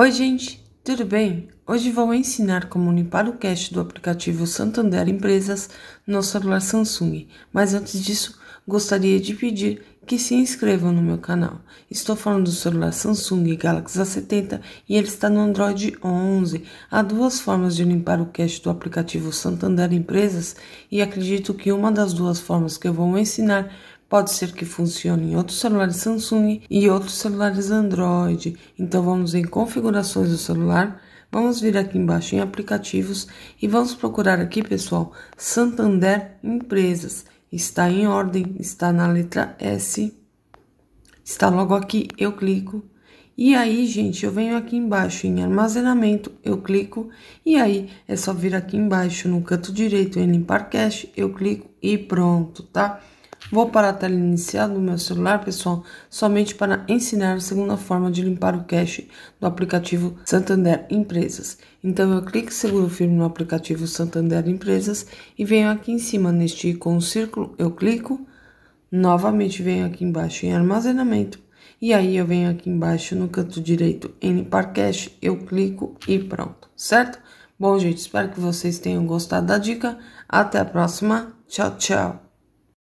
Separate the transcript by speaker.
Speaker 1: Oi, gente, tudo bem? Hoje vou ensinar como limpar o cache do aplicativo Santander Empresas no celular Samsung, mas antes disso, gostaria de pedir que se inscrevam no meu canal. Estou falando do celular Samsung Galaxy A70 e ele está no Android 11. Há duas formas de limpar o cache do aplicativo Santander Empresas e acredito que uma das duas formas que eu vou ensinar Pode ser que funcione em outros celulares Samsung e outros celulares Android. Então vamos em configurações do celular, vamos vir aqui embaixo em aplicativos e vamos procurar aqui, pessoal, Santander Empresas. Está em ordem, está na letra S. Está logo aqui, eu clico. E aí, gente, eu venho aqui embaixo em armazenamento, eu clico, e aí é só vir aqui embaixo no canto direito em limpar cache, eu clico e pronto, tá? Vou parar a tela inicial do meu celular, pessoal, somente para ensinar a segunda forma de limpar o cache do aplicativo Santander Empresas. Então eu clico seguro firme no aplicativo Santander Empresas e venho aqui em cima neste ícone círculo, eu clico, novamente venho aqui embaixo em armazenamento e aí eu venho aqui embaixo no canto direito em limpar cache, eu clico e pronto, certo? Bom, gente, espero que vocês tenham gostado da dica. Até a próxima. Tchau, tchau.